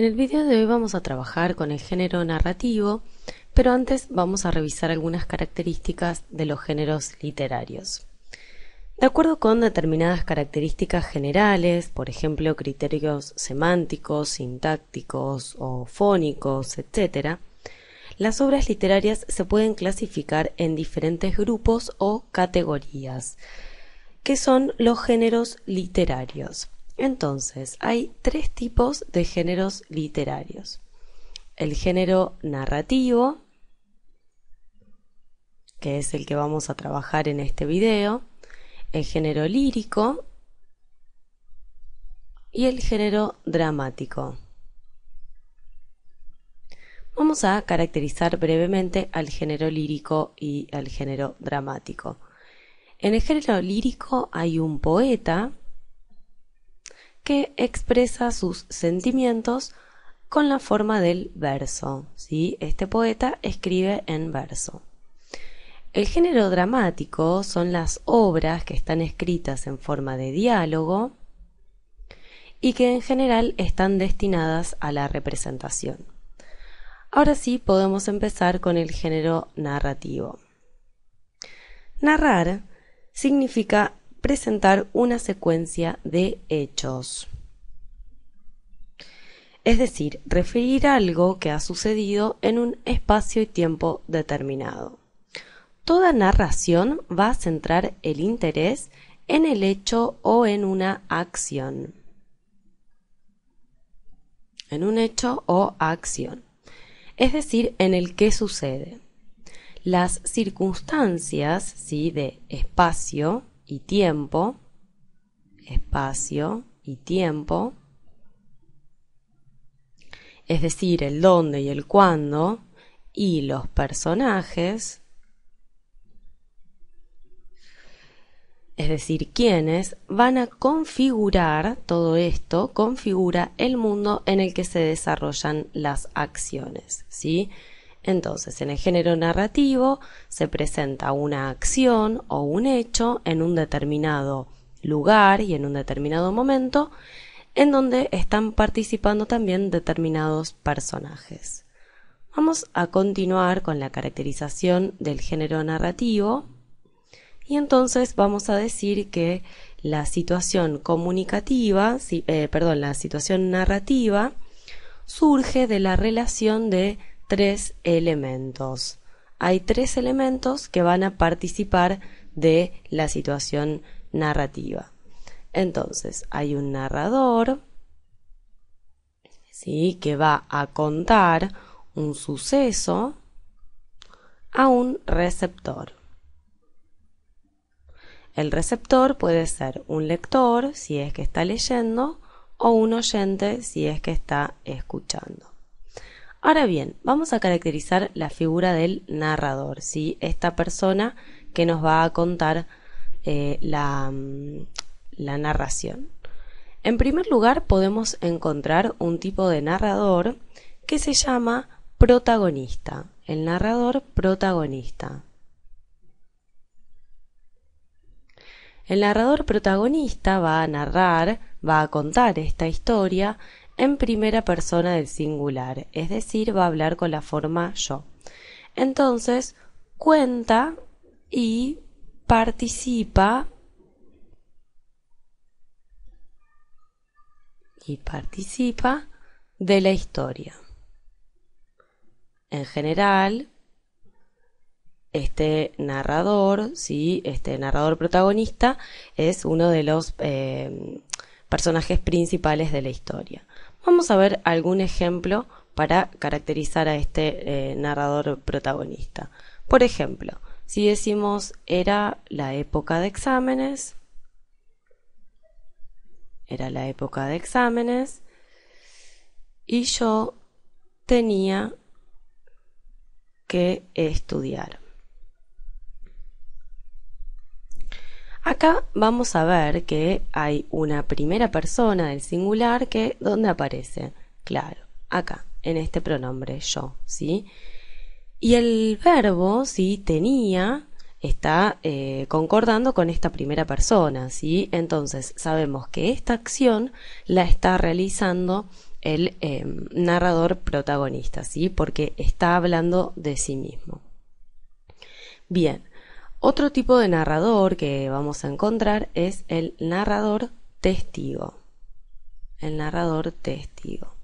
En el video de hoy vamos a trabajar con el género narrativo, pero antes vamos a revisar algunas características de los géneros literarios. De acuerdo con determinadas características generales, por ejemplo criterios semánticos, sintácticos o fónicos, etc., las obras literarias se pueden clasificar en diferentes grupos o categorías, que son los géneros literarios. Entonces, hay tres tipos de géneros literarios. El género narrativo, que es el que vamos a trabajar en este video, el género lírico y el género dramático. Vamos a caracterizar brevemente al género lírico y al género dramático. En el género lírico hay un poeta que expresa sus sentimientos con la forma del verso. ¿sí? Este poeta escribe en verso. El género dramático son las obras que están escritas en forma de diálogo y que en general están destinadas a la representación. Ahora sí podemos empezar con el género narrativo. Narrar significa presentar una secuencia de hechos. Es decir, referir algo que ha sucedido en un espacio y tiempo determinado. Toda narración va a centrar el interés en el hecho o en una acción. En un hecho o acción. Es decir, en el que sucede. Las circunstancias, sí, de espacio, y tiempo, espacio y tiempo, es decir, el dónde y el cuándo, y los personajes, es decir, quiénes van a configurar todo esto, configura el mundo en el que se desarrollan las acciones, ¿sí? Entonces, en el género narrativo se presenta una acción o un hecho en un determinado lugar y en un determinado momento en donde están participando también determinados personajes. Vamos a continuar con la caracterización del género narrativo y entonces vamos a decir que la situación comunicativa, eh, perdón, la situación narrativa surge de la relación de tres elementos. Hay tres elementos que van a participar de la situación narrativa. Entonces, hay un narrador, ¿sí? que va a contar un suceso a un receptor. El receptor puede ser un lector si es que está leyendo o un oyente si es que está escuchando. Ahora bien, vamos a caracterizar la figura del narrador, ¿sí? esta persona que nos va a contar eh, la, mm, la narración. En primer lugar, podemos encontrar un tipo de narrador que se llama protagonista, el narrador protagonista. El narrador protagonista va a narrar, va a contar esta historia en primera persona del singular, es decir, va a hablar con la forma yo. Entonces, cuenta y participa y participa de la historia. En general, este narrador, ¿sí? este narrador protagonista, es uno de los eh, personajes principales de la historia. Vamos a ver algún ejemplo para caracterizar a este eh, narrador protagonista. Por ejemplo, si decimos era la época de exámenes, era la época de exámenes y yo tenía que estudiar. Acá vamos a ver que hay una primera persona del singular que, ¿dónde aparece? Claro, acá, en este pronombre yo, ¿sí? Y el verbo, ¿sí? Tenía, está eh, concordando con esta primera persona, ¿sí? Entonces sabemos que esta acción la está realizando el em, narrador protagonista, ¿sí? Porque está hablando de sí mismo. Bien, otro tipo de narrador que vamos a encontrar es el narrador testigo. El narrador testigo.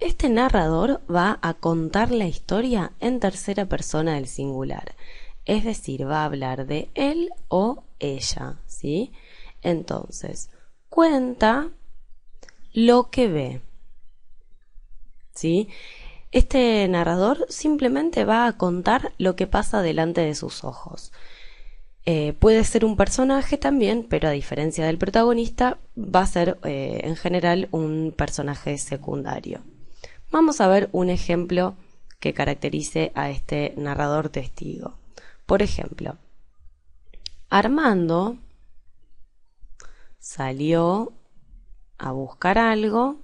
Este narrador va a contar la historia en tercera persona del singular, es decir, va a hablar de él o ella, ¿sí? Entonces, cuenta lo que ve. ¿Sí? Este narrador simplemente va a contar lo que pasa delante de sus ojos. Eh, puede ser un personaje también, pero a diferencia del protagonista, va a ser eh, en general un personaje secundario. Vamos a ver un ejemplo que caracterice a este narrador testigo. Por ejemplo, Armando salió a buscar algo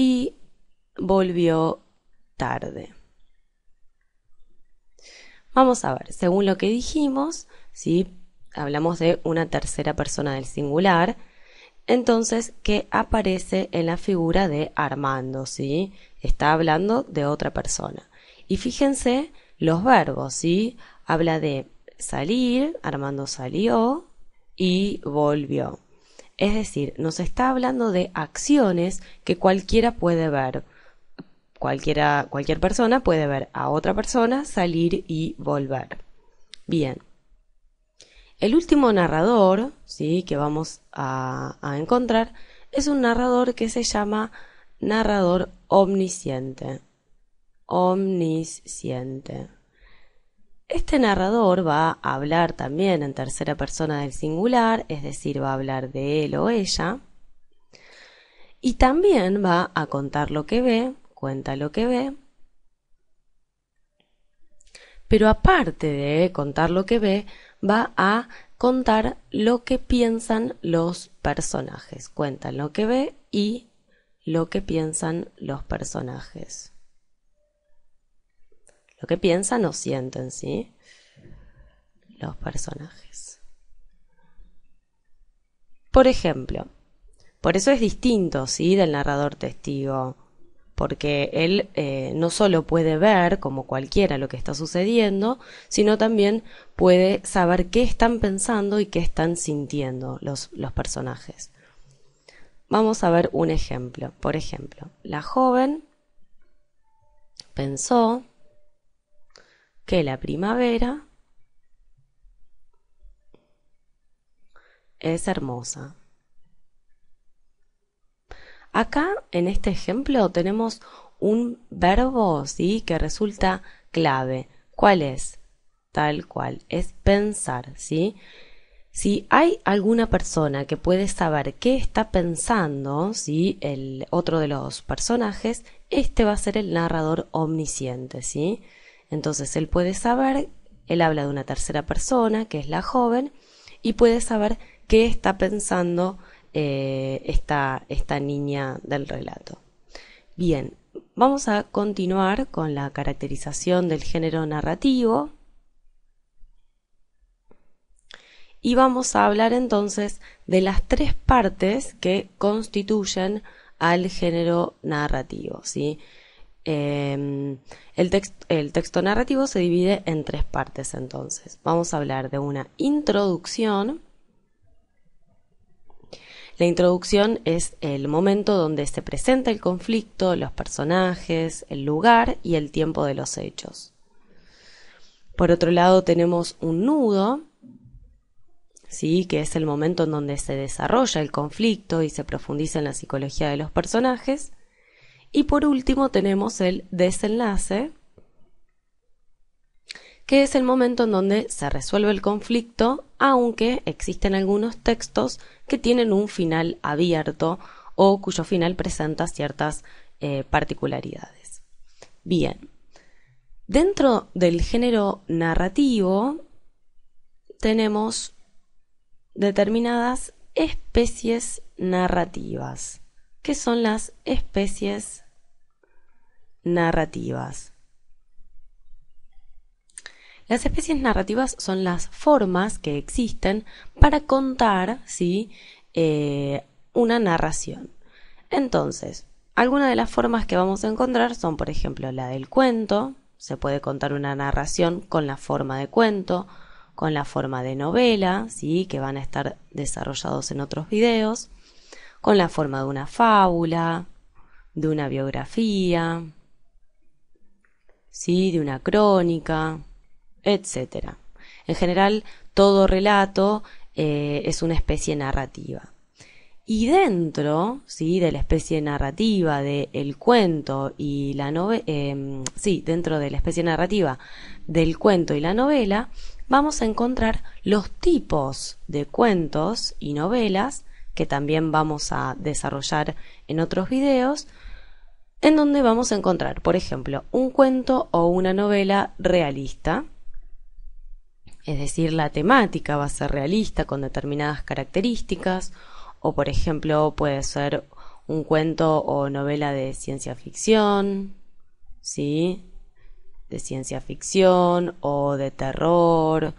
y volvió tarde. Vamos a ver, según lo que dijimos, si hablamos de una tercera persona del singular, entonces que aparece en la figura de Armando, ¿sí? Está hablando de otra persona. Y fíjense los verbos, ¿sí? Habla de salir, Armando salió y volvió. Es decir, nos está hablando de acciones que cualquiera puede ver. Cualquiera, cualquier persona puede ver a otra persona salir y volver. Bien. El último narrador, sí, que vamos a encontrar, es un narrador que se llama narrador omnisciente. Omnisciente. Este narrador va a hablar también en tercera persona del singular, es decir, va a hablar de él o ella, y también va a contar lo que ve, cuenta lo que ve, pero aparte de contar lo que ve, va a contar lo que piensan los personajes, cuenta lo que ve y lo que piensan los personajes. Lo que piensan o sienten, ¿sí? Los personajes. Por ejemplo, por eso es distinto, ¿sí? Del narrador testigo, porque él eh, no solo puede ver, como cualquiera, lo que está sucediendo, sino también puede saber qué están pensando y qué están sintiendo los, los personajes. Vamos a ver un ejemplo. Por ejemplo, la joven pensó que la primavera es hermosa. Acá, en este ejemplo, tenemos un verbo, ¿sí? Que resulta clave. ¿Cuál es? Tal cual, es pensar, ¿sí? Si hay alguna persona que puede saber qué está pensando, El otro de los personajes, este va a ser el narrador omnisciente, ¿sí? Entonces él puede saber, él habla de una tercera persona, que es la joven, y puede saber qué está pensando eh, esta, esta niña del relato. Bien, vamos a continuar con la caracterización del género narrativo. Y vamos a hablar entonces de las tres partes que constituyen al género narrativo, ¿sí? Em, el, el, texto narrativo se divide en tres partes entonces. Vamos a hablar de una introducción. La introducción es el momento donde se presenta el conflicto, los personajes, el lugar y el tiempo de los hechos. Por otro lado tenemos un nudo, ¿sí? que es el momento en donde se desarrolla el conflicto y se profundiza en la psicología de los personajes. Y por último tenemos el desenlace, que es el momento en donde se resuelve el conflicto, aunque existen algunos textos que tienen un final abierto o cuyo final presenta ciertas eh, particularidades. Bien, dentro del género narrativo tenemos determinadas especies narrativas que son las especies narrativas. Las especies narrativas son las formas que existen para contar ¿sí? Eh, una narración. Entonces, algunas de las formas que vamos a encontrar son, por ejemplo, la del cuento. Se puede contar una narración con la forma de cuento, con la forma de novela, ¿sí? que van a estar desarrollados en otros videos con la forma de una fábula, de una biografía, ¿sí? de una crónica, etc. En general, todo relato eh, es una especie narrativa. Y dentro, sí, de la especie narrativa de cuento y la novela, em, sí, dentro de la especie narrativa del cuento y la novela, vamos a encontrar los tipos de cuentos y novelas que también vamos a desarrollar en otros videos, en donde vamos a encontrar, por ejemplo, un cuento o una novela realista, es decir, la temática va a ser realista con determinadas características, o por ejemplo puede ser un cuento o novela de ciencia ficción, ¿sí? De ciencia ficción o de terror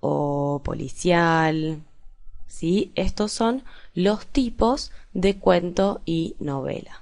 o policial, ¿sí? Estos son los tipos de cuento y novela.